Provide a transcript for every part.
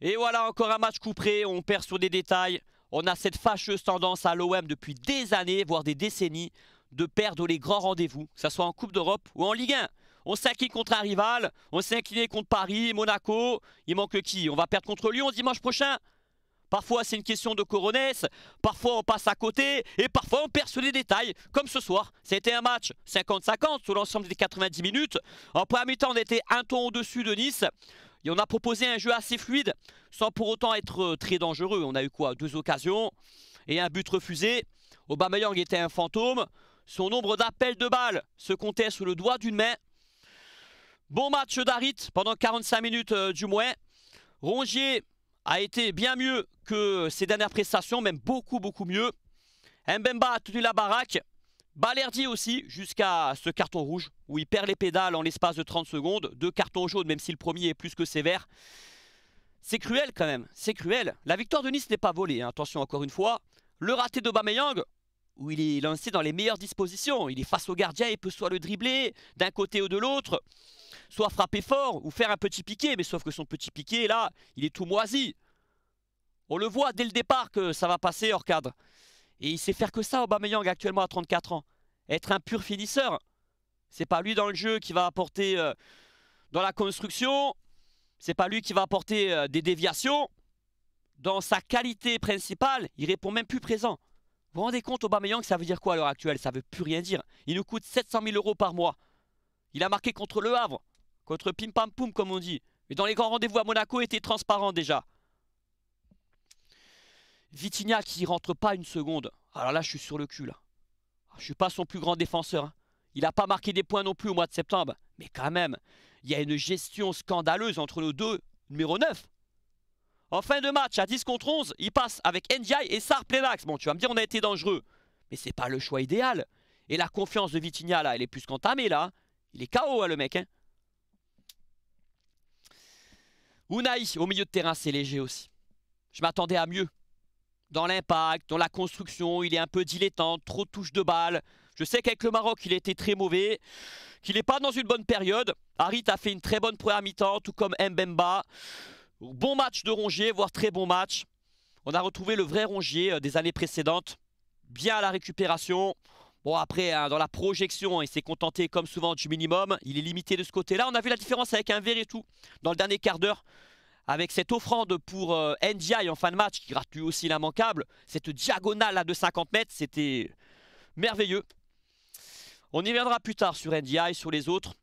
Et voilà encore un match couperé, on perd sur des détails. On a cette fâcheuse tendance à l'OM depuis des années, voire des décennies, de perdre les grands rendez-vous, que ce soit en Coupe d'Europe ou en Ligue 1. On s'incline contre un rival, on s'incline contre Paris, Monaco, il manque qui On va perdre contre Lyon dimanche prochain Parfois c'est une question de coronès, parfois on passe à côté et parfois on perd sur les détails, comme ce soir. C'était un match 50-50 sur l'ensemble des 90 minutes. En première mi-temps on était un ton au-dessus de Nice. Et on a proposé un jeu assez fluide, sans pour autant être euh, très dangereux. On a eu quoi Deux occasions et un but refusé. Aubameyang était un fantôme. Son nombre d'appels de balles se comptait sous le doigt d'une main. Bon match d'Arit pendant 45 minutes euh, du moins. Rongier a été bien mieux que ses dernières prestations, même beaucoup beaucoup mieux. Mbemba a tenu la baraque, Balerdi aussi, jusqu'à ce carton rouge, où il perd les pédales en l'espace de 30 secondes. Deux cartons jaunes, même si le premier est plus que sévère. C'est cruel quand même, c'est cruel. La victoire de Nice n'est pas volée, hein. attention encore une fois. Le raté de Bameyang, où il est lancé dans les meilleures dispositions. Il est face au gardien il peut soit le dribbler d'un côté ou de l'autre, soit frapper fort ou faire un petit piqué. Mais sauf que son petit piqué, là, il est tout moisi. On le voit dès le départ que ça va passer hors cadre. Et il sait faire que ça, Aubameyang, actuellement à 34 ans. Être un pur finisseur. C'est pas lui dans le jeu qui va apporter euh, dans la construction. C'est pas lui qui va apporter euh, des déviations. Dans sa qualité principale, il répond même plus présent. Vous vous rendez compte, Aubameyang, ça veut dire quoi à l'heure actuelle Ça veut plus rien dire. Il nous coûte 700 000 euros par mois. Il a marqué contre Le Havre, contre Pim Pam Poum, comme on dit. Mais dans les grands rendez-vous à Monaco, il était transparent déjà. Vitinha qui rentre pas une seconde. Alors là, je suis sur le cul. Là. Je suis pas son plus grand défenseur. Hein. Il n'a pas marqué des points non plus au mois de septembre. Mais quand même, il y a une gestion scandaleuse entre nos deux numéro 9. En fin de match, à 10 contre 11, il passe avec Ndiaye et Sar Plenax. Bon, tu vas me dire, on a été dangereux. Mais c'est pas le choix idéal. Et la confiance de Vitinha, là, elle est plus qu'entamée, là. Hein. Il est KO, hein, le mec. Hein. Unai, au milieu de terrain, c'est léger aussi. Je m'attendais à mieux dans l'impact, dans la construction, il est un peu dilettant trop de touches de balle. Je sais qu'avec le Maroc, il était très mauvais, qu'il n'est pas dans une bonne période. Harit a fait une très bonne première mi-temps, tout comme Mbemba. Bon match de Rongier, voire très bon match. On a retrouvé le vrai Rongier euh, des années précédentes. Bien à la récupération. Bon, après, hein, dans la projection, il s'est contenté, comme souvent, du minimum. Il est limité de ce côté-là. On a vu la différence avec un et tout dans le dernier quart d'heure avec cette offrande pour euh, NDI en fin de match, qui gratuit aussi l'immanquable. Cette diagonale à de 50 mètres, c'était merveilleux. On y viendra plus tard sur NDI, sur les autres.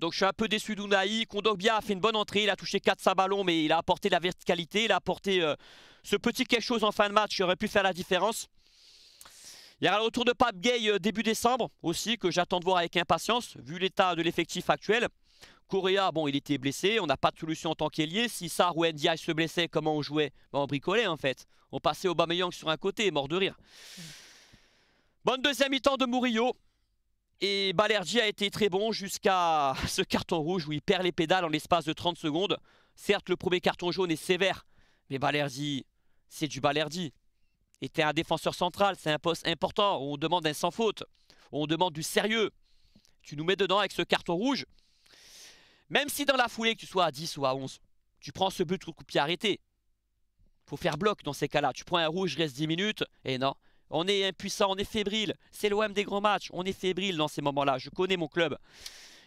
Donc je suis un peu déçu d'Ounaï. Kondogbia a fait une bonne entrée, il a touché 4 sa ballons, mais il a apporté la verticalité, il a apporté euh, ce petit quelque chose en fin de match qui aurait pu faire la différence. Il y aura le retour de Pape Gay euh, début décembre aussi, que j'attends de voir avec impatience, vu l'état de l'effectif actuel. Correa, bon, il était blessé. On n'a pas de solution en tant qu'ailier. Si Sar ou se blessait, comment on jouait On bricolait, en fait. On passait au Aubameyang sur un côté, mort de rire. Bonne deuxième mi-temps de Murillo. Et Balerji a été très bon jusqu'à ce carton rouge où il perd les pédales en l'espace de 30 secondes. Certes, le premier carton jaune est sévère, mais Balerji, c'est du Balerji. Et un défenseur central, c'est un poste important, on demande un sans faute, on demande du sérieux. Tu nous mets dedans avec ce carton rouge, même si dans la foulée que tu sois à 10 ou à 11, tu prends ce but coup de Il arrêté. Faut faire bloc dans ces cas-là. Tu prends un rouge, reste 10 minutes, et non. On est impuissant, on est fébrile. C'est l'OM des grands matchs. On est fébrile dans ces moments-là. Je connais mon club.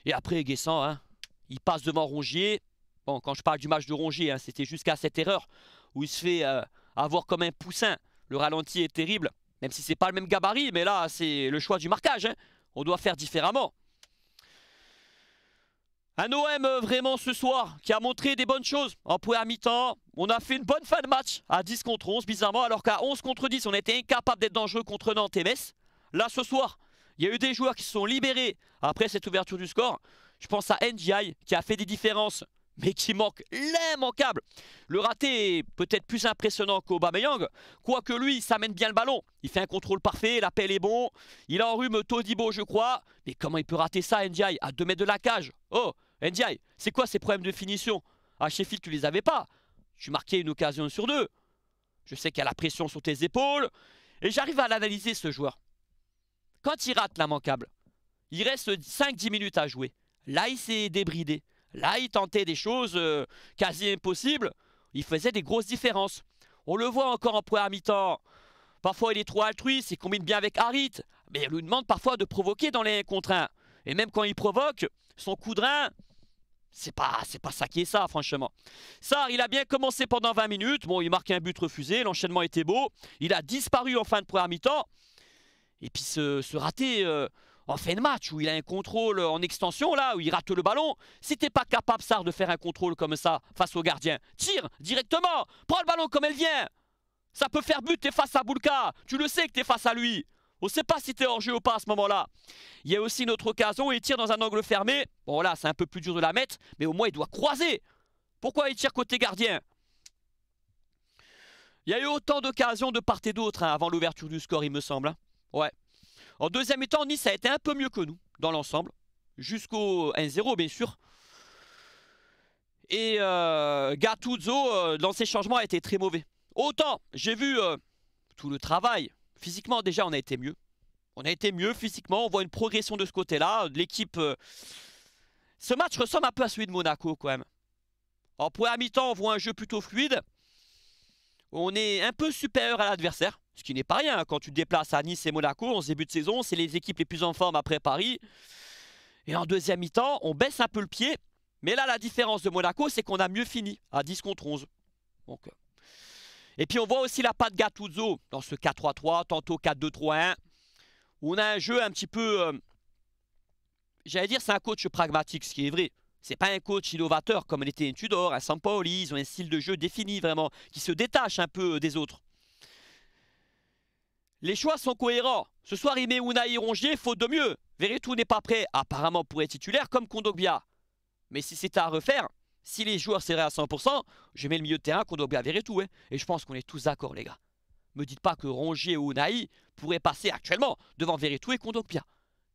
Et après, Guessant, hein, il passe devant Rongier. Bon, quand je parle du match de Rongier, hein, c'était jusqu'à cette erreur où il se fait euh, avoir comme un poussin. Le ralenti est terrible, même si c'est pas le même gabarit. Mais là, c'est le choix du marquage. Hein. On doit faire différemment. Un euh, OM vraiment ce soir qui a montré des bonnes choses en à mi-temps. On a fait une bonne fin de match à 10 contre 11 bizarrement alors qu'à 11 contre 10 on était incapable d'être dangereux contre Nantes et Metz. Là ce soir il y a eu des joueurs qui se sont libérés après cette ouverture du score. Je pense à NGI qui a fait des différences mais qui manque l'immanquable. Le raté est peut-être plus impressionnant qu'Aubameyang, quoique lui, il s'amène bien le ballon. Il fait un contrôle parfait, l'appel est bon, il enrume Todibo, je crois. Mais comment il peut rater ça, Ndiaye, à 2 mètres de la cage Oh, Ndiaye, c'est quoi ces problèmes de finition À Sheffield, tu les avais pas. Tu marquais une occasion sur deux. Je sais qu'il y a la pression sur tes épaules. Et j'arrive à l'analyser, ce joueur. Quand il rate l'immanquable, il reste 5-10 minutes à jouer. Là, il s'est débridé. Là, il tentait des choses euh, quasi impossibles. Il faisait des grosses différences. On le voit encore en à mi-temps. Parfois, il est trop altruiste, il combine bien avec Harit. Mais il lui demande parfois de provoquer dans les contraintes. Et même quand il provoque, son coup de rein, c'est pas, c'est pas ça qui est ça, franchement. Sar, il a bien commencé pendant 20 minutes. Bon, il marque un but refusé, l'enchaînement était beau. Il a disparu en fin de première mi-temps. Et puis se, rater euh, en fin de match, où il a un contrôle en extension, là, où il rate le ballon. Si t'es pas capable, Sar, de faire un contrôle comme ça face au gardien, tire directement. Prends le ballon comme elle vient. Ça peut faire but, t'es face à Boulka. Tu le sais que t'es face à lui. On ne sait pas si es hors-jeu ou pas à ce moment-là. Il y a aussi notre autre occasion il tire dans un angle fermé. Bon là, c'est un peu plus dur de la mettre, mais au moins il doit croiser. Pourquoi il tire côté gardien Il y a eu autant d'occasions de part et d'autre hein, avant l'ouverture du score, il me semble. Hein. Ouais. En deuxième temps, Nice a été un peu mieux que nous, dans l'ensemble. Jusqu'au 1-0, bien sûr. Et euh, euh, dans ses changements, a été très mauvais. Autant, j'ai vu euh, tout le travail Physiquement, déjà, on a été mieux. On a été mieux physiquement. On voit une progression de ce côté-là. L'équipe... Euh, ce match ressemble un peu à celui de Monaco, quand même. En à mi-temps, on voit un jeu plutôt fluide. On est un peu supérieur à l'adversaire. Ce qui n'est pas rien. Hein. Quand tu déplaces à Nice et Monaco, en se début de saison, c'est les équipes les plus en forme après Paris. Et en deuxième mi-temps, on baisse un peu le pied. Mais là, la différence de Monaco, c'est qu'on a mieux fini à 10 contre 11. Donc, euh, et puis on voit aussi la patte Gattuso dans ce 4-3-3, tantôt 4-2-3-1. On a un jeu un petit peu... Euh, j'allais dire c'est un coach pragmatique, ce qui est vrai. C'est pas un coach innovateur comme l'était Tudor, un hein, Sampaoli. Ils ont un style de jeu défini vraiment, qui se détache un peu euh, des autres. Les choix sont cohérents. Ce soir, il met Unai Rongier, faute de mieux. Veretout n'est pas prêt, apparemment pour être titulaire, comme Kondogbia. Mais si c'est à refaire, si les joueurs seraient à 100%, je mets le milieu de terrain qu'on doit et tout. Hein. Et je pense qu'on est tous d'accord, les gars. Me dites pas que Rongier ou Naï pourraient passer actuellement devant Veretout et Kondogbia.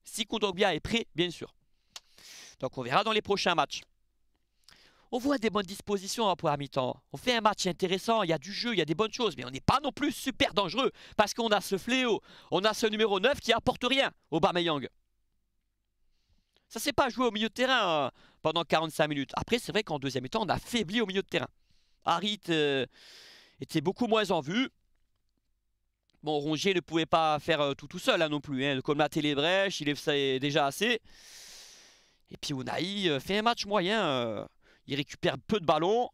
Si Kondogbia est prêt, bien sûr. Donc on verra dans les prochains matchs. On voit des bonnes dispositions hein, pour première mi-temps. On fait un match intéressant, il y a du jeu, il y a des bonnes choses, mais on n'est pas non plus super dangereux parce qu'on a ce fléau, on a ce numéro 9 qui apporte rien au Bameyang. Ça s'est pas joué au milieu de terrain, hein pendant 45 minutes. Après, c'est vrai qu'en deuxième temps, on a faibli au milieu de terrain. Harit euh, était beaucoup moins en vue. Bon, Rongier ne pouvait pas faire euh, tout tout seul hein, non plus. Hein. Comme la télébrèche, les brèches, il est déjà assez. Et puis Ounaï euh, fait un match moyen. il récupère peu de ballons.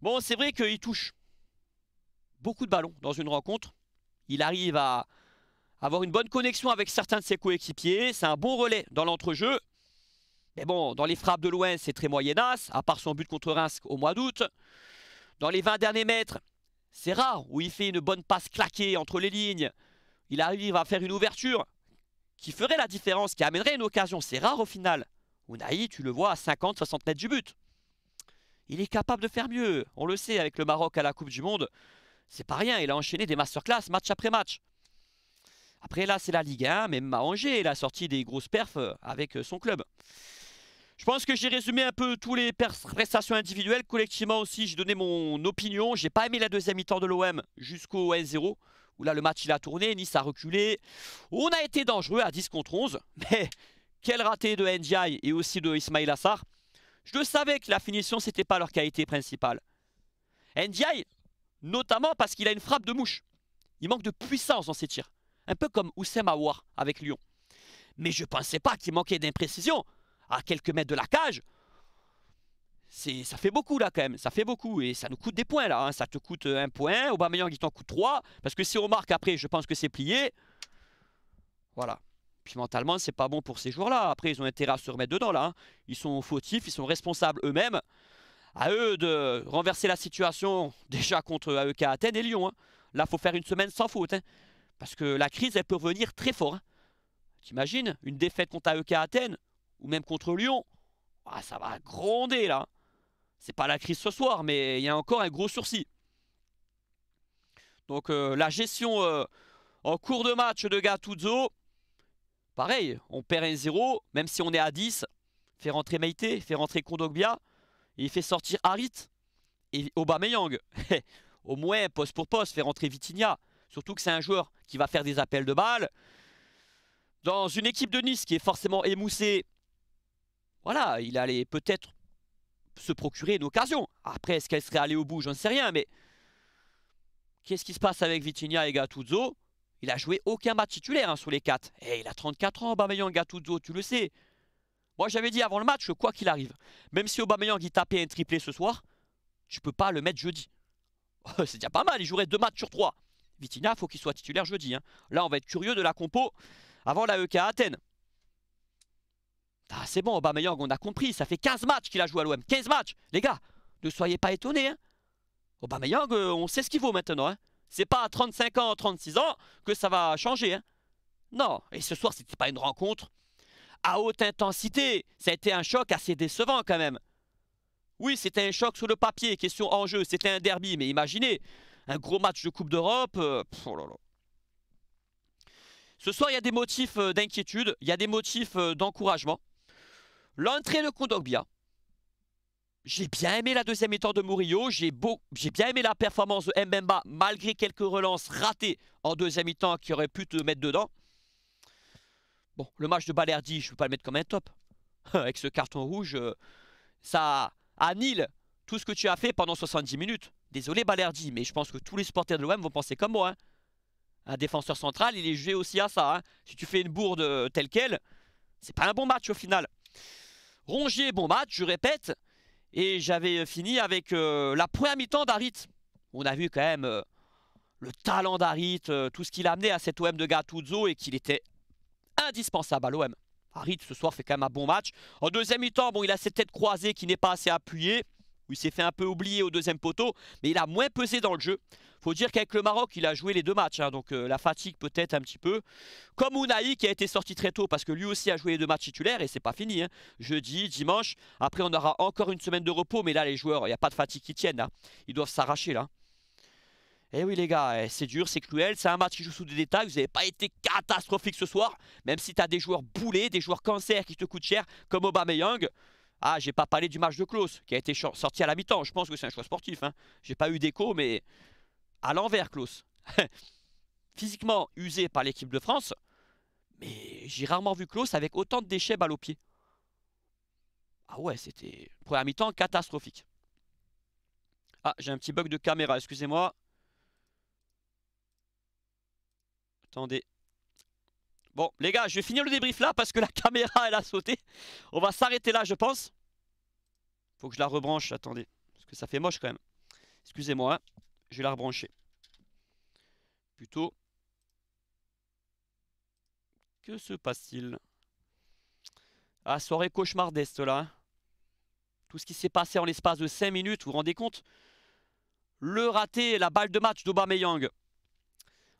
Bon, c'est vrai qu'il touche beaucoup de ballons dans une rencontre. Il arrive à avoir une bonne connexion avec certains de ses coéquipiers. C'est un bon relais dans l'entrejeu. Mais bon, dans les frappes de loin, c'est très moyennasse, à part son but contre Reims au mois d'août. Dans les 20 derniers mètres, c'est rare où il fait une bonne passe claquée entre les lignes. Il arrive à faire une ouverture qui ferait la différence, qui amènerait une occasion. C'est rare au final. Ounaï, tu le vois à 50-60 mètres du but. Il est capable de faire mieux. On le sait, avec le Maroc à la Coupe du Monde, c'est pas rien. Il a enchaîné des masterclass match après match. Après, là, c'est la Ligue 1, même à Angers, il a sorti des grosses perfs avec son club. Je pense que j'ai résumé un peu tous les prestations individuelles. Collectivement aussi, j'ai donné mon opinion. J'ai pas aimé la deuxième mi-temps de l'OM jusqu'au 1-0. Où là, le match, il a tourné. Nice a reculé. On a été dangereux à 10 contre 11. Mais quel raté de Ndiaye et aussi de Ismail Assar. Je le savais que la finition, c'était pas leur qualité principale. Ndiaye, notamment parce qu'il a une frappe de mouche. Il manque de puissance dans ses tirs. Un peu comme Oussem Aouar avec Lyon. Mais je pensais pas qu'il manquait d'imprécision à quelques mètres de la cage, c'est ça fait beaucoup là quand même, ça fait beaucoup et ça nous coûte des points là, hein. ça te coûte un point, Aubameyang il t'en coûte trois. parce que si on marque après je pense que c'est plié, voilà. Puis mentalement c'est pas bon pour ces joueurs là, après ils ont intérêt à se remettre dedans là, hein. ils sont fautifs, ils sont responsables eux-mêmes, à eux de renverser la situation déjà contre AEK Athènes et Lyon, hein. là faut faire une semaine sans faute, hein. parce que la crise elle peut revenir très fort, t'imagines, une défaite contre AEK Athènes, ou même contre Lyon, ah, ça va gronder là. C'est pas la crise ce soir, mais il y a encore un gros sourcil. Donc euh, la gestion euh, en cours de match de Gattuso, pareil, on perd un 0 même si on est à 10, fait rentrer Meite, fait rentrer Kondogbia, il fait sortir Harit et Aubameyang. Au moins, poste pour poste, fait rentrer Vitinha. Surtout que c'est un joueur qui va faire des appels de balles. Dans une équipe de Nice qui est forcément émoussée, voilà, il allait peut-être se procurer une occasion. Après, est-ce qu'elle serait allée au bout J'en sais rien, mais... Qu'est-ce qui se passe avec Vitinha et Gattuso Il a joué aucun match titulaire hein, sur les 4. Et eh, il a 34 ans, Aubameyang Gattuso, tu le sais. Moi, j'avais dit avant le match, quoi qu'il arrive, même si Aubameyang il tapait un triplé ce soir, tu peux pas le mettre jeudi. C'est déjà pas mal, il jouerait deux matchs sur trois. Vitinha, faut qu'il soit titulaire jeudi. Hein. Là, on va être curieux de la compo avant la EK à Athènes. Ah, c'est bon, Aubameyang, on a compris, ça fait 15 matchs qu'il a joué à l'OM. 15 matchs Les gars, ne soyez pas étonnés. Hein. Aubameyang, euh, on sait ce qu'il vaut maintenant. Hein. C'est pas à 35 ans, 36 ans que ça va changer. Hein. Non, et ce soir, c'était pas une rencontre à haute intensité. Ça a été un choc assez décevant quand même. Oui, c'était un choc sur le papier, question enjeu, c'était un derby, mais imaginez, un gros match de Coupe d'Europe. Euh, oh ce soir, il y a des motifs euh, d'inquiétude, il y a des motifs d'encouragement. L'entrée de Kondogbia. J'ai bien aimé la deuxième étape de Murillo, j'ai bien aimé la performance de Mbemba, malgré quelques relances ratées en deuxième mi-temps qui auraient pu te mettre dedans. Bon, le match de Balerdi, je ne peux pas le mettre comme un top. Avec ce carton rouge, euh, ça annule tout ce que tu as fait pendant 70 minutes. Désolé Balerdi, mais je pense que tous les supporters de l'OM vont penser comme moi. Hein. Un défenseur central, il est joué aussi à ça. Hein. Si tu fais une bourde euh, telle quelle, c'est pas un bon match au final. Rongier, bon match, je répète. Et j'avais euh, fini avec euh, la première mi-temps d'Arit. On a vu quand même euh, le talent d'Arit, tout ce qu'il a amené à cet OM de Gattuso et qu'il était indispensable à l'OM. Harit ce soir fait quand même un bon match. En deuxième mi-temps, bon, il a cette tête croisée qui n'est pas assez appuyée. il s'est fait un peu oublier au deuxième poteau, mais il a moins pesé dans le jeu. Faut dire qu'avec le Maroc, il a joué les deux matchs, hein, donc euh, la fatigue peut-être un petit peu. Comme Ounaï qui a été sorti très tôt parce que lui aussi a joué les deux matchs titulaires et c'est pas fini. Hein. Jeudi, dimanche, après on aura encore une semaine de repos, mais là les joueurs, il n'y a pas de fatigue qui tienne. Hein. Ils doivent s'arracher là. Eh oui les gars, eh, c'est dur, c'est cruel, c'est un match qui joue sous des détails, vous n'avez pas été catastrophique ce soir, même si tu as des joueurs boulés, des joueurs cancers qui te coûtent cher, comme Aubameyang. Ah, j'ai pas parlé du match de Klaus, qui a été sorti à la mi-temps, je pense que c'est un choix sportif. J'ai pas eu d'écho, mais à l'envers, Klaus. Physiquement usé par l'équipe de France, mais j'ai rarement vu Klaus avec autant de déchets balle au pied. Ah ouais, c'était première mi-temps catastrophique. Ah, j'ai un petit bug de caméra, excusez-moi. Attendez. Bon, les gars, je vais finir le débrief là parce que la caméra, elle a sauté. On va s'arrêter là, je pense. Faut que je la rebranche, attendez. Parce que ça fait moche quand même. Excusez-moi. Hein. Je vais la rebrancher. Plutôt. Que se passe-t-il Ah, soirée d'est là. Hein. Tout ce qui s'est passé en l'espace de 5 minutes, vous vous rendez compte Le raté, la balle de match d'Obameyang.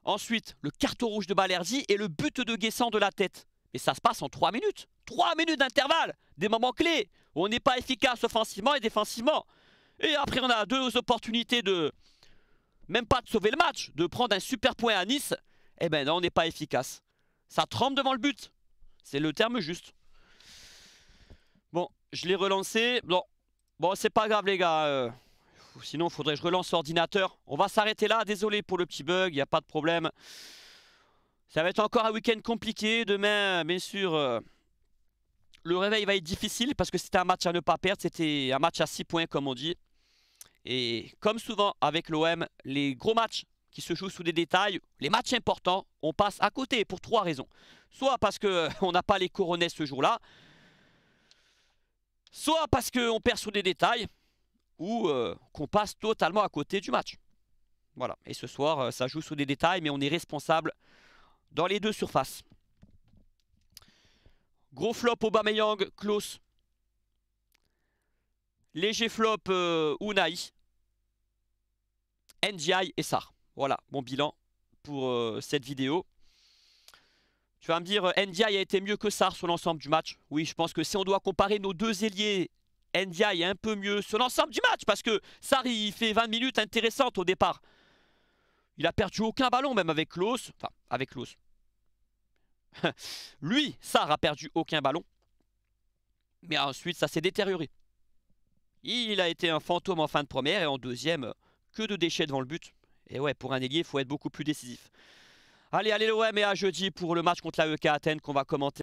Ensuite, le carton rouge de Balerzi et le but de Guessant de la tête. Mais ça se passe en 3 minutes. 3 minutes d'intervalle Des moments clés où on n'est pas efficace offensivement et défensivement. Et après, on a deux opportunités de, même pas de sauver le match, de prendre un super point à Nice, eh ben non, on n'est pas efficace. Ça trempe devant le but. C'est le terme juste. Bon, je l'ai relancé. Bon, bon c'est pas grave les gars. Euh, sinon sinon, faudrait que je relance l'ordinateur. On va s'arrêter là. Désolé pour le petit bug, il n'y a pas de problème. Ça va être encore un week-end compliqué. Demain, bien sûr, euh, le réveil va être difficile parce que c'était un match à ne pas perdre. C'était un match à 6 points, comme on dit. Et comme souvent avec l'OM, les gros matchs qui se jouent sous des détails, les matchs importants, on passe à côté pour trois raisons. Soit parce qu'on n'a pas les coronets ce jour-là, soit parce qu'on perd sous des détails, ou euh, qu'on passe totalement à côté du match. Voilà. Et ce soir, euh, ça joue sous des détails, mais on est responsable dans les deux surfaces. Gros flop Aubameyang, Klaus. Léger flop euh, Unai. NGI et SAR. Voilà mon bilan pour euh, cette vidéo. Tu vas me dire, euh, NDI a été mieux que SAR sur l'ensemble du match. Oui, je pense que si on doit comparer nos deux ailiers, NDI est un peu mieux sur l'ensemble du match. Parce que SAR, il fait 20 minutes intéressantes au départ. Il a perdu aucun ballon, même avec Klaus. Enfin, avec Klaus. Lui, SAR a perdu aucun ballon. Mais ensuite, ça s'est détérioré. Il a été un fantôme en fin de première et en deuxième que de déchets devant le but. Et ouais, pour un ailier, il faut être beaucoup plus décisif. Allez, allez l'OM et à jeudi pour le match contre la EK Athènes qu'on va commenter.